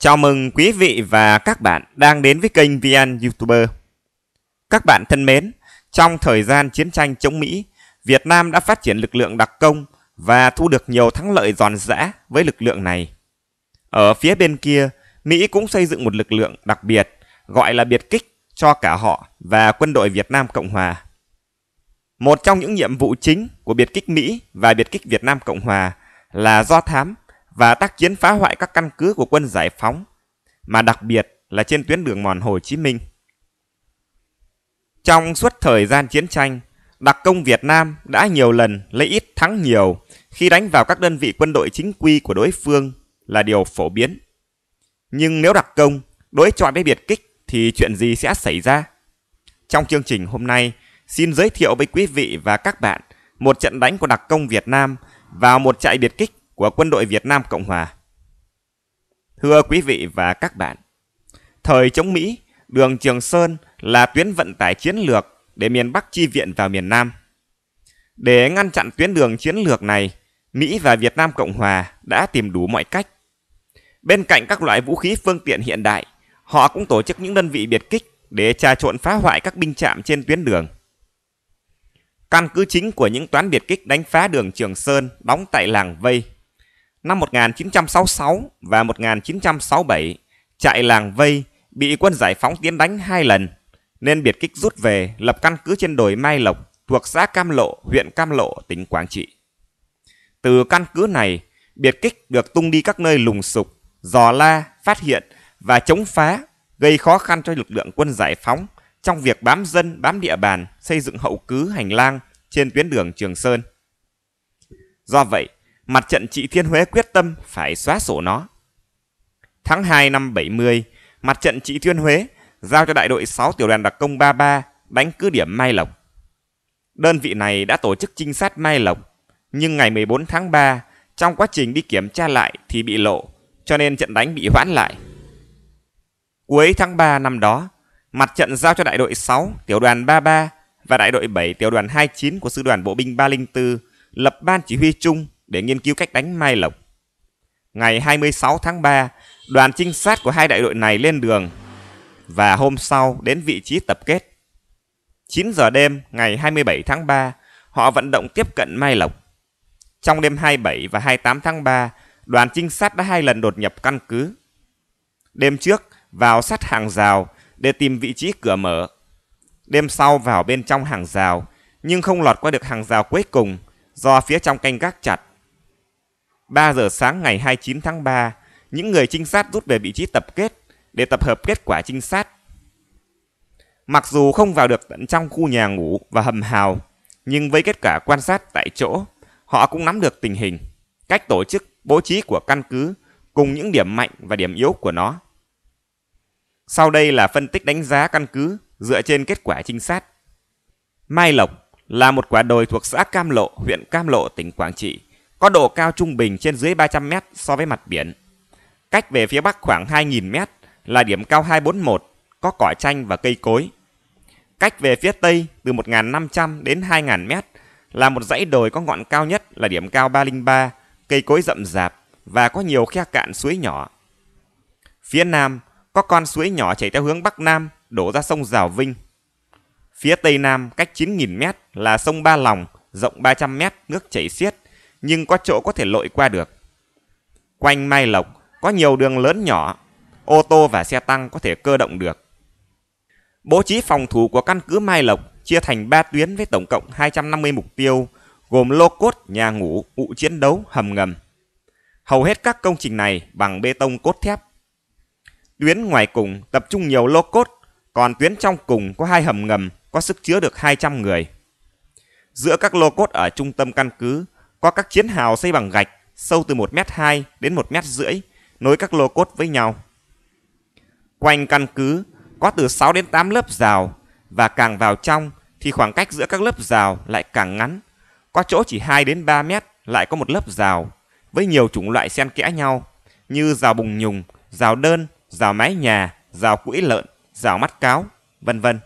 Chào mừng quý vị và các bạn đang đến với kênh VN YouTuber. Các bạn thân mến, trong thời gian chiến tranh chống Mỹ, Việt Nam đã phát triển lực lượng đặc công và thu được nhiều thắng lợi giòn giã với lực lượng này. Ở phía bên kia, Mỹ cũng xây dựng một lực lượng đặc biệt gọi là biệt kích cho cả họ và quân đội Việt Nam Cộng Hòa. Một trong những nhiệm vụ chính của biệt kích Mỹ và biệt kích Việt Nam Cộng Hòa là do thám và tác chiến phá hoại các căn cứ của quân giải phóng, mà đặc biệt là trên tuyến đường mòn Hồ Chí Minh. Trong suốt thời gian chiến tranh, đặc công Việt Nam đã nhiều lần lấy ít thắng nhiều khi đánh vào các đơn vị quân đội chính quy của đối phương là điều phổ biến. Nhưng nếu đặc công đối chọi với biệt kích thì chuyện gì sẽ xảy ra? Trong chương trình hôm nay, xin giới thiệu với quý vị và các bạn một trận đánh của đặc công Việt Nam vào một trại biệt kích của quân đội Việt Nam Cộng Hòa. Thưa quý vị và các bạn, thời chống Mỹ, đường Trường Sơn là tuyến vận tải chiến lược để miền Bắc chi viện vào miền Nam. Để ngăn chặn tuyến đường chiến lược này, Mỹ và Việt Nam Cộng Hòa đã tìm đủ mọi cách. Bên cạnh các loại vũ khí phương tiện hiện đại, họ cũng tổ chức những đơn vị biệt kích để trà trộn phá hoại các binh chạm trên tuyến đường. Căn cứ chính của những toán biệt kích đánh phá đường Trường Sơn đóng tại làng Vây Năm 1966 và 1967, trại làng Vây bị quân giải phóng tiến đánh hai lần, nên biệt kích rút về lập căn cứ trên đồi Mai Lộc thuộc xã Cam Lộ, huyện Cam Lộ, tỉnh Quảng Trị. Từ căn cứ này, biệt kích được tung đi các nơi lùng sục, dò la, phát hiện và chống phá, gây khó khăn cho lực lượng quân giải phóng trong việc bám dân, bám địa bàn, xây dựng hậu cứ hành lang trên tuyến đường Trường Sơn. Do vậy, mặt trận trị Thiên Huế quyết tâm phải xóa sổ nó. Tháng 2 năm 70, mặt trận trị Thiên Huế giao cho đại đội 6 tiểu đoàn đặc công 33 đánh cứ điểm Mai Lộc. Đơn vị này đã tổ chức trinh sát Mai Lộc, nhưng ngày 14 tháng 3, trong quá trình đi kiểm tra lại thì bị lộ, cho nên trận đánh bị hoãn lại. Cuối tháng 3 năm đó, mặt trận giao cho đại đội 6 tiểu đoàn 33 và đại đội 7 tiểu đoàn 29 của sư đoàn bộ binh 304 lập ban chỉ huy chung để nghiên cứu cách đánh mai lộc. Ngày 26 tháng 3, đoàn trinh sát của hai đại đội này lên đường và hôm sau đến vị trí tập kết. 9 giờ đêm ngày 27 tháng 3, họ vận động tiếp cận Mai Lộc. Trong đêm 27 và 28 tháng 3, đoàn trinh sát đã hai lần đột nhập căn cứ. Đêm trước, vào sát hàng rào để tìm vị trí cửa mở. Đêm sau vào bên trong hàng rào, nhưng không lọt qua được hàng rào cuối cùng do phía trong canh gác chặt. 3 giờ sáng ngày 29 tháng 3, những người trinh sát rút về vị trí tập kết để tập hợp kết quả trinh sát. Mặc dù không vào được tận trong khu nhà ngủ và hầm hào, nhưng với kết quả quan sát tại chỗ, họ cũng nắm được tình hình, cách tổ chức, bố trí của căn cứ cùng những điểm mạnh và điểm yếu của nó. Sau đây là phân tích đánh giá căn cứ dựa trên kết quả trinh sát. Mai Lộc là một quả đồi thuộc xã Cam Lộ, huyện Cam Lộ, tỉnh Quảng Trị, có độ cao trung bình trên dưới 300 mét so với mặt biển. Cách về phía bắc khoảng 2.000 mét là điểm cao 241, có cỏ chanh và cây cối. Cách về phía tây từ 1.500 đến 2.000 mét là một dãy đồi có ngọn cao nhất là điểm cao 303, cây cối rậm rạp và có nhiều khe cạn suối nhỏ. Phía nam có con suối nhỏ chảy theo hướng bắc nam đổ ra sông Giào Vinh. Phía tây nam cách 9.000 mét là sông Ba Lòng, rộng 300 mét, nước chảy xiết, nhưng có chỗ có thể lội qua được. Quanh Mai Lộc có nhiều đường lớn nhỏ, ô tô và xe tăng có thể cơ động được. Bố trí phòng thủ của căn cứ Mai Lộc chia thành 3 tuyến với tổng cộng 250 mục tiêu, gồm lô cốt, nhà ngủ, ụ chiến đấu, hầm ngầm. Hầu hết các công trình này bằng bê tông cốt thép. Tuyến ngoài cùng tập trung nhiều lô cốt, còn tuyến trong cùng có hai hầm ngầm có sức chứa được 200 người. Giữa các lô cốt ở trung tâm căn cứ có các chiến hào xây bằng gạch, sâu từ 1m2 đến 1m rưỡi, nối các lô cốt với nhau. Quanh căn cứ có từ 6 đến 8 lớp rào và càng vào trong thì khoảng cách giữa các lớp rào lại càng ngắn. Có chỗ chỉ 2 đến 3 mét lại có một lớp rào với nhiều chủng loại xen kẽ nhau như rào bùng nhùng, rào đơn, rào mái nhà, rào quỹ lợn, rào mắt cáo, vân vân.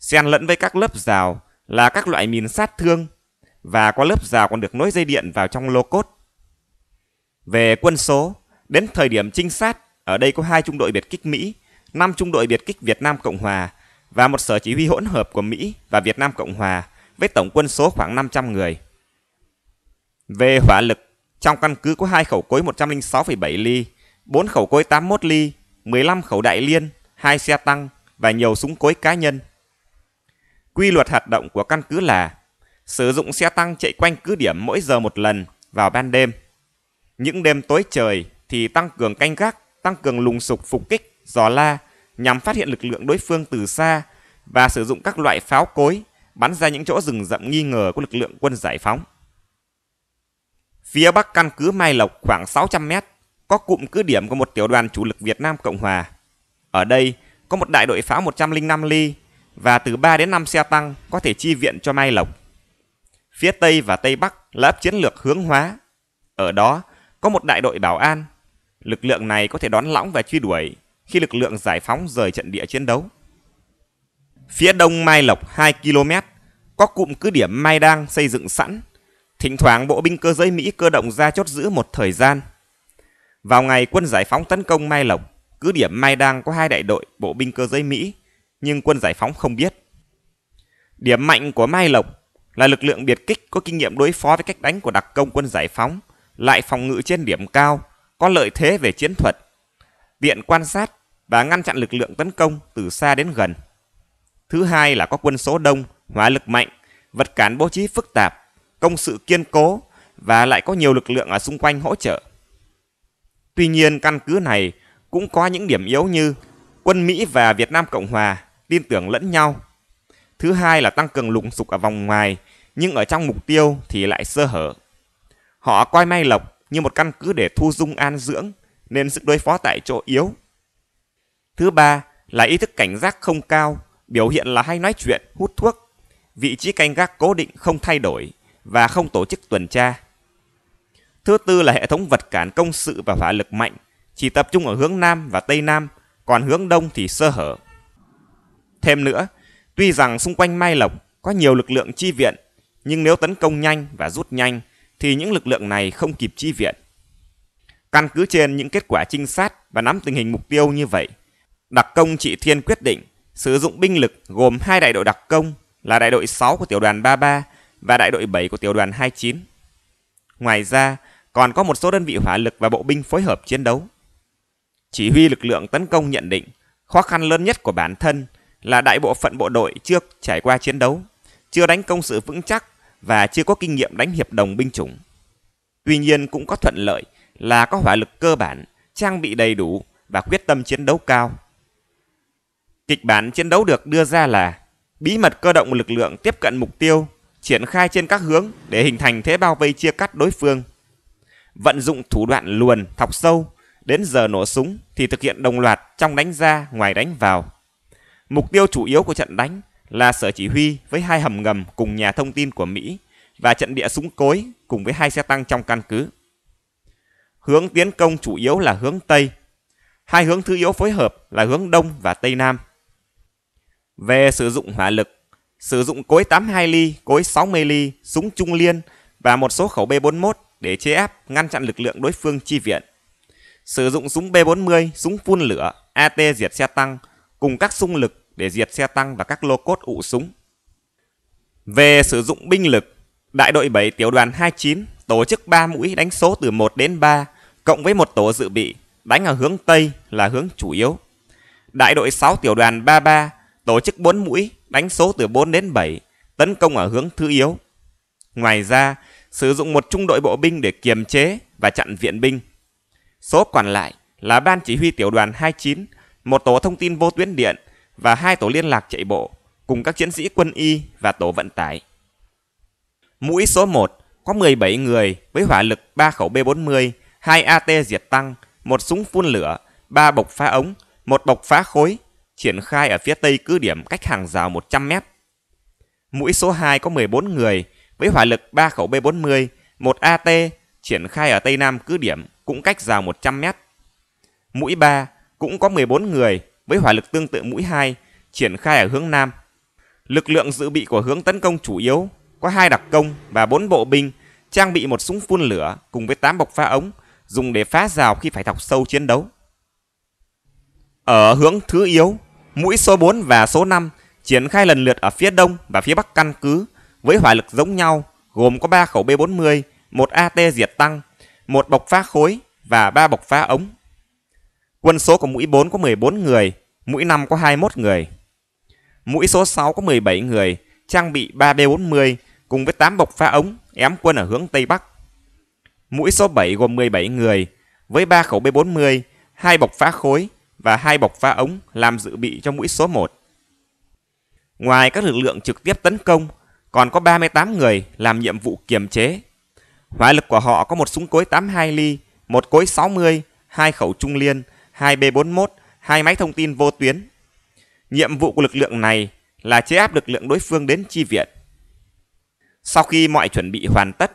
Xen lẫn với các lớp rào là các loại mìn sát thương và qua lớp rào còn được nối dây điện vào trong lô cốt. Về quân số, đến thời điểm trinh sát, ở đây có hai trung đội biệt kích Mỹ, năm trung đội biệt kích Việt Nam Cộng Hòa và một sở chỉ huy hỗn hợp của Mỹ và Việt Nam Cộng Hòa với tổng quân số khoảng 500 người. Về hỏa lực, trong căn cứ có hai khẩu cối 106,7 ly, 4 khẩu cối 81 ly, 15 khẩu đại liên, hai xe tăng và nhiều súng cối cá nhân. Quy luật hoạt động của căn cứ là sử dụng xe tăng chạy quanh cứ điểm mỗi giờ một lần vào ban đêm. Những đêm tối trời thì tăng cường canh gác, tăng cường lùng sục phục kích, giò la nhằm phát hiện lực lượng đối phương từ xa và sử dụng các loại pháo cối bắn ra những chỗ rừng rậm nghi ngờ của lực lượng quân giải phóng. Phía bắc căn cứ Mai Lộc khoảng 600 mét có cụm cứ điểm của một tiểu đoàn chủ lực Việt Nam Cộng Hòa. Ở đây có một đại đội pháo 105 ly và từ 3 đến 5 xe tăng có thể chi viện cho Mai Lộc. Phía Tây và Tây Bắc là ấp chiến lược hướng hóa. Ở đó có một đại đội bảo an. Lực lượng này có thể đón lõng và truy đuổi khi lực lượng giải phóng rời trận địa chiến đấu. Phía đông Mai Lộc 2 km có cụm cứ điểm Mai Đang xây dựng sẵn. Thỉnh thoảng bộ binh cơ giới Mỹ cơ động ra chốt giữ một thời gian. Vào ngày quân giải phóng tấn công Mai Lộc, cứ điểm Mai Đang có hai đại đội bộ binh cơ giới Mỹ, nhưng quân giải phóng không biết. Điểm mạnh của Mai Lộc là lực lượng biệt kích có kinh nghiệm đối phó với cách đánh của đặc công quân giải phóng, lại phòng ngự trên điểm cao, có lợi thế về chiến thuật, tiện quan sát và ngăn chặn lực lượng tấn công từ xa đến gần. Thứ hai là có quân số đông, hỏa lực mạnh, vật cản bố trí phức tạp, công sự kiên cố và lại có nhiều lực lượng ở xung quanh hỗ trợ. Tuy nhiên căn cứ này cũng có những điểm yếu như quân Mỹ và Việt Nam Cộng Hòa tin tưởng lẫn nhau Thứ hai là tăng cường lùng sục ở vòng ngoài, nhưng ở trong mục tiêu thì lại sơ hở. Họ coi may Lộc như một căn cứ để thu dung an dưỡng, nên sức đối phó tại chỗ yếu. Thứ ba là ý thức cảnh giác không cao, biểu hiện là hay nói chuyện, hút thuốc. Vị trí canh gác cố định không thay đổi và không tổ chức tuần tra. Thứ tư là hệ thống vật cản công sự và hỏa lực mạnh, chỉ tập trung ở hướng Nam và Tây Nam, còn hướng Đông thì sơ hở. Thêm nữa, Tuy rằng xung quanh Mai Lộc có nhiều lực lượng chi viện, nhưng nếu tấn công nhanh và rút nhanh thì những lực lượng này không kịp chi viện. Căn cứ trên những kết quả trinh sát và nắm tình hình mục tiêu như vậy, đặc công trị thiên quyết định sử dụng binh lực gồm hai đại đội đặc công là đại đội 6 của tiểu đoàn 33 và đại đội 7 của tiểu đoàn 29. Ngoài ra, còn có một số đơn vị hỏa lực và bộ binh phối hợp chiến đấu. Chỉ huy lực lượng tấn công nhận định, khó khăn lớn nhất của bản thân là đại bộ phận bộ đội chưa trải qua chiến đấu, chưa đánh công sự vững chắc và chưa có kinh nghiệm đánh hiệp đồng binh chủng. Tuy nhiên cũng có thuận lợi là có hỏa lực cơ bản, trang bị đầy đủ và quyết tâm chiến đấu cao. Kịch bản chiến đấu được đưa ra là bí mật cơ động lực lượng tiếp cận mục tiêu, triển khai trên các hướng để hình thành thế bao vây chia cắt đối phương. Vận dụng thủ đoạn luồn, thọc sâu, đến giờ nổ súng thì thực hiện đồng loạt trong đánh ra ngoài đánh vào. Mục tiêu chủ yếu của trận đánh là sở chỉ huy với hai hầm ngầm cùng nhà thông tin của Mỹ và trận địa súng cối cùng với hai xe tăng trong căn cứ. Hướng tiến công chủ yếu là hướng Tây. Hai hướng thứ yếu phối hợp là hướng Đông và Tây Nam. Về sử dụng hỏa lực, sử dụng cối 82 ly, cối 60 ly, súng trung liên và một số khẩu B41 để chế áp ngăn chặn lực lượng đối phương chi viện. Sử dụng súng B40, súng phun lửa, AT diệt xe tăng cùng các xung lực để diệt xe tăng và các lô cốt ụ súng. Về sử dụng binh lực, đại đội 7 tiểu đoàn 29 tổ chức 3 mũi đánh số từ 1 đến 3, cộng với một tổ dự bị, đánh ở hướng Tây là hướng chủ yếu. Đại đội 6 tiểu đoàn 33 tổ chức 4 mũi đánh số từ 4 đến 7, tấn công ở hướng thứ yếu. Ngoài ra, sử dụng một trung đội bộ binh để kiềm chế và chặn viện binh. Số còn lại là ban chỉ huy tiểu đoàn 29, một tổ thông tin vô tuyến điện và hai tổ liên lạc chạy bộ cùng các chiến sĩ quân y và tổ vận tải. Mũi số 1 có 17 người với hỏa lực 3 khẩu B40, 2 AT diệt tăng, một súng phun lửa, 3 bộc phá ống, một bộc phá khối, triển khai ở phía tây cứ điểm cách hàng rào 100 mét. Mũi số 2 có 14 người với hỏa lực 3 khẩu B40, 1 AT, triển khai ở tây nam cứ điểm cũng cách rào 100 mét. Mũi 3 cũng có 14 người với hỏa lực tương tự mũi 2 triển khai ở hướng Nam. Lực lượng dự bị của hướng tấn công chủ yếu có hai đặc công và bốn bộ binh trang bị một súng phun lửa cùng với 8 bọc phá ống dùng để phá rào khi phải thọc sâu chiến đấu. Ở hướng thứ yếu, mũi số 4 và số 5 triển khai lần lượt ở phía đông và phía bắc căn cứ với hỏa lực giống nhau, gồm có 3 khẩu B40, một AT diệt tăng, một bọc phá khối và ba bọc phá ống. Quân số của mũi 4 có 14 người, mũi 5 có 21 người. Mũi số 6 có 17 người, trang bị 3B40 cùng với 8 bọc phá ống ém quân ở hướng Tây Bắc. Mũi số 7 gồm 17 người, với 3 khẩu B40, 2 bọc phá khối và 2 bọc phá ống làm dự bị cho mũi số 1. Ngoài các lực lượng trực tiếp tấn công, còn có 38 người làm nhiệm vụ kiềm chế. Hỏa lực của họ có một súng cối 82 ly, một cối 60, hai khẩu trung liên, hai B41, hai máy thông tin vô tuyến. Nhiệm vụ của lực lượng này là chế áp lực lượng đối phương đến chi viện. Sau khi mọi chuẩn bị hoàn tất,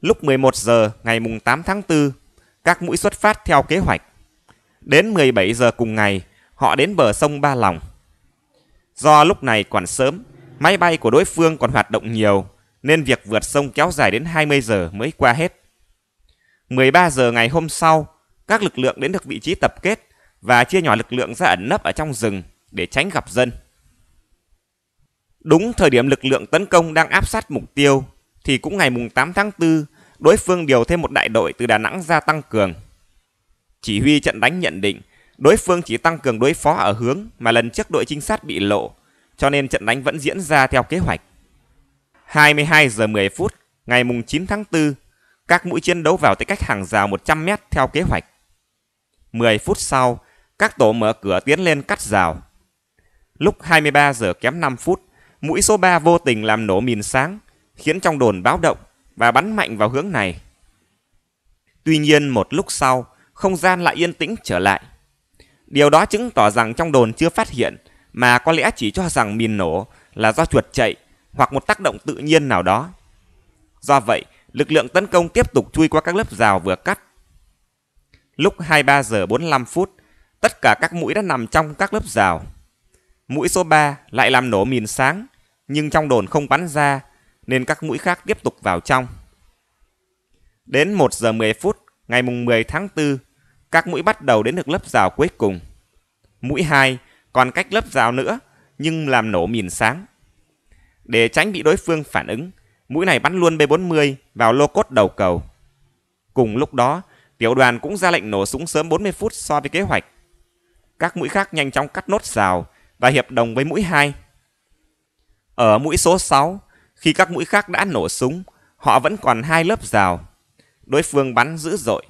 lúc 11 giờ ngày 8 tháng 4, các mũi xuất phát theo kế hoạch. Đến 17 giờ cùng ngày, họ đến bờ sông Ba Lòng. Do lúc này còn sớm, máy bay của đối phương còn hoạt động nhiều, nên việc vượt sông kéo dài đến 20 giờ mới qua hết. 13 giờ ngày hôm sau, các lực lượng đến được vị trí tập kết và chia nhỏ lực lượng ra ẩn nấp ở trong rừng để tránh gặp dân. Đúng thời điểm lực lượng tấn công đang áp sát mục tiêu thì cũng ngày mùng 8 tháng 4, đối phương điều thêm một đại đội từ Đà Nẵng ra tăng cường. Chỉ huy trận đánh nhận định đối phương chỉ tăng cường đối phó ở hướng mà lần trước đội trinh sát bị lộ, cho nên trận đánh vẫn diễn ra theo kế hoạch. 22 giờ 10 phút ngày mùng 9 tháng 4, các mũi chiến đấu vào tới cách hàng rào 100 mét theo kế hoạch. 10 phút sau, các tổ mở cửa tiến lên cắt rào. Lúc 23 giờ kém 5 phút, mũi số 3 vô tình làm nổ mìn sáng, khiến trong đồn báo động và bắn mạnh vào hướng này. Tuy nhiên một lúc sau, không gian lại yên tĩnh trở lại. Điều đó chứng tỏ rằng trong đồn chưa phát hiện, mà có lẽ chỉ cho rằng mìn nổ là do chuột chạy hoặc một tác động tự nhiên nào đó. Do vậy, lực lượng tấn công tiếp tục chui qua các lớp rào vừa cắt. Lúc 23 giờ 45 phút, Tất cả các mũi đã nằm trong các lớp rào. Mũi số 3 lại làm nổ mìn sáng, nhưng trong đồn không bắn ra, nên các mũi khác tiếp tục vào trong. Đến 1 giờ 10 phút ngày mùng 10 tháng 4, các mũi bắt đầu đến được lớp rào cuối cùng. Mũi 2 còn cách lớp rào nữa, nhưng làm nổ mìn sáng. Để tránh bị đối phương phản ứng, mũi này bắn luôn B40 vào lô cốt đầu cầu. Cùng lúc đó, tiểu đoàn cũng ra lệnh nổ súng sớm 40 phút so với kế hoạch các mũi khác nhanh chóng cắt nốt rào và hiệp đồng với mũi 2. Ở mũi số 6, khi các mũi khác đã nổ súng, họ vẫn còn hai lớp rào. Đối phương bắn dữ dội.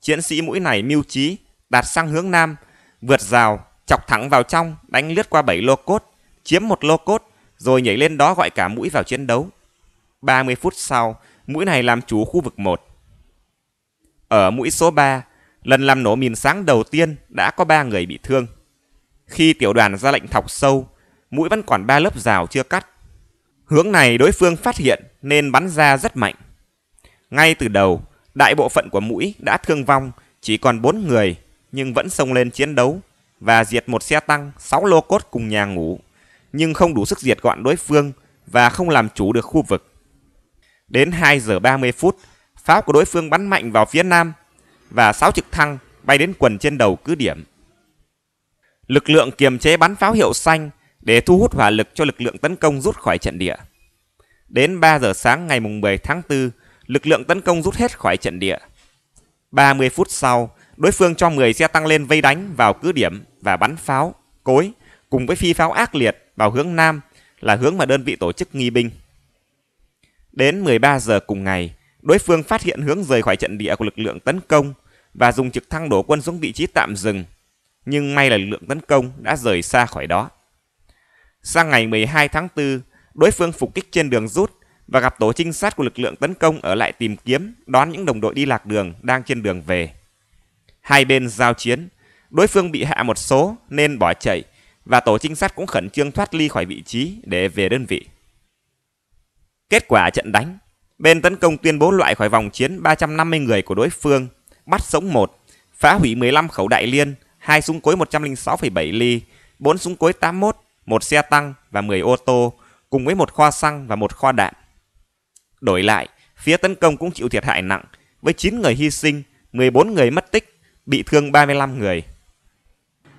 Chiến sĩ mũi này mưu trí, đạt sang hướng nam, vượt rào, chọc thẳng vào trong, đánh lướt qua 7 lô cốt, chiếm một lô cốt, rồi nhảy lên đó gọi cả mũi vào chiến đấu. 30 phút sau, mũi này làm chủ khu vực 1. Ở mũi số 3, Lần làm nổ mìn sáng đầu tiên đã có ba người bị thương. Khi tiểu đoàn ra lệnh thọc sâu, mũi vẫn còn ba lớp rào chưa cắt. Hướng này đối phương phát hiện nên bắn ra rất mạnh. Ngay từ đầu, đại bộ phận của mũi đã thương vong chỉ còn bốn người nhưng vẫn xông lên chiến đấu và diệt một xe tăng, sáu lô cốt cùng nhà ngủ, nhưng không đủ sức diệt gọn đối phương và không làm chủ được khu vực. Đến 2 giờ 30 phút, pháo của đối phương bắn mạnh vào phía nam và 6 trực thăng bay đến quần trên đầu cứ điểm. Lực lượng kiềm chế bắn pháo hiệu xanh để thu hút hỏa lực cho lực lượng tấn công rút khỏi trận địa. Đến 3 giờ sáng ngày mùng 10 tháng 4, lực lượng tấn công rút hết khỏi trận địa. 30 phút sau, đối phương cho 10 xe tăng lên vây đánh vào cứ điểm và bắn pháo, cối cùng với phi pháo ác liệt vào hướng Nam là hướng mà đơn vị tổ chức nghi binh. Đến 13 giờ cùng ngày, Đối phương phát hiện hướng rời khỏi trận địa của lực lượng tấn công và dùng trực thăng đổ quân xuống vị trí tạm dừng. Nhưng may là lực lượng tấn công đã rời xa khỏi đó. Sang ngày 12 tháng 4, đối phương phục kích trên đường rút và gặp tổ trinh sát của lực lượng tấn công ở lại tìm kiếm, đón những đồng đội đi lạc đường đang trên đường về. Hai bên giao chiến, đối phương bị hạ một số nên bỏ chạy và tổ trinh sát cũng khẩn trương thoát ly khỏi vị trí để về đơn vị. Kết quả trận đánh Bên tấn công tuyên bố loại khỏi vòng chiến 350 người của đối phương, bắt sống một, phá hủy 15 khẩu đại liên, hai súng cối 106,7 ly, bốn súng cối 81, một xe tăng và 10 ô tô, cùng với một kho xăng và một kho đạn. Đổi lại, phía tấn công cũng chịu thiệt hại nặng, với 9 người hy sinh, 14 người mất tích, bị thương 35 người.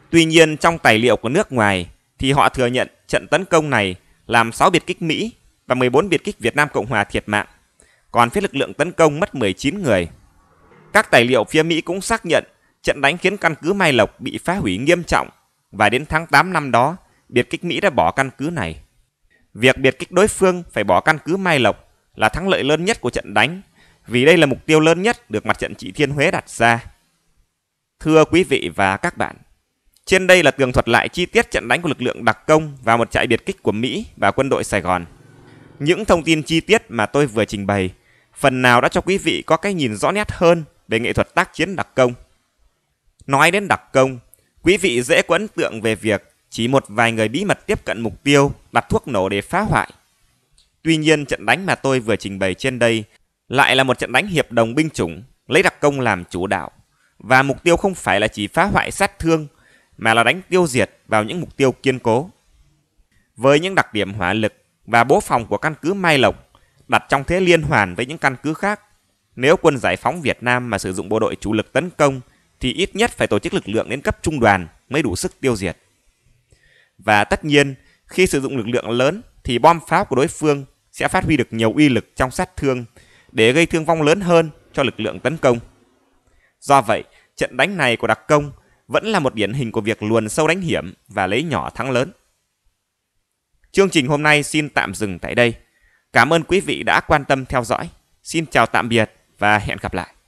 Tuy nhiên, trong tài liệu của nước ngoài thì họ thừa nhận trận tấn công này làm 6 biệt kích Mỹ và 14 biệt kích Việt Nam Cộng Hòa thiệt mạng còn phía lực lượng tấn công mất 19 người. Các tài liệu phía Mỹ cũng xác nhận trận đánh khiến căn cứ Mai Lộc bị phá hủy nghiêm trọng và đến tháng 8 năm đó, biệt kích Mỹ đã bỏ căn cứ này. Việc biệt kích đối phương phải bỏ căn cứ Mai Lộc là thắng lợi lớn nhất của trận đánh, vì đây là mục tiêu lớn nhất được mặt trận Trị Thiên Huế đặt ra. Thưa quý vị và các bạn, trên đây là tường thuật lại chi tiết trận đánh của lực lượng đặc công và một trại biệt kích của Mỹ và quân đội Sài Gòn những thông tin chi tiết mà tôi vừa trình bày phần nào đã cho quý vị có cái nhìn rõ nét hơn về nghệ thuật tác chiến đặc công. Nói đến đặc công, quý vị dễ có ấn tượng về việc chỉ một vài người bí mật tiếp cận mục tiêu đặt thuốc nổ để phá hoại. Tuy nhiên trận đánh mà tôi vừa trình bày trên đây lại là một trận đánh hiệp đồng binh chủng lấy đặc công làm chủ đạo và mục tiêu không phải là chỉ phá hoại sát thương mà là đánh tiêu diệt vào những mục tiêu kiên cố. Với những đặc điểm hỏa lực và bố phòng của căn cứ Mai Lộc đặt trong thế liên hoàn với những căn cứ khác. Nếu quân giải phóng Việt Nam mà sử dụng bộ đội chủ lực tấn công thì ít nhất phải tổ chức lực lượng đến cấp trung đoàn mới đủ sức tiêu diệt. Và tất nhiên, khi sử dụng lực lượng lớn thì bom pháo của đối phương sẽ phát huy được nhiều uy lực trong sát thương để gây thương vong lớn hơn cho lực lượng tấn công. Do vậy, trận đánh này của đặc công vẫn là một điển hình của việc luồn sâu đánh hiểm và lấy nhỏ thắng lớn. Chương trình hôm nay xin tạm dừng tại đây. Cảm ơn quý vị đã quan tâm theo dõi. Xin chào tạm biệt và hẹn gặp lại.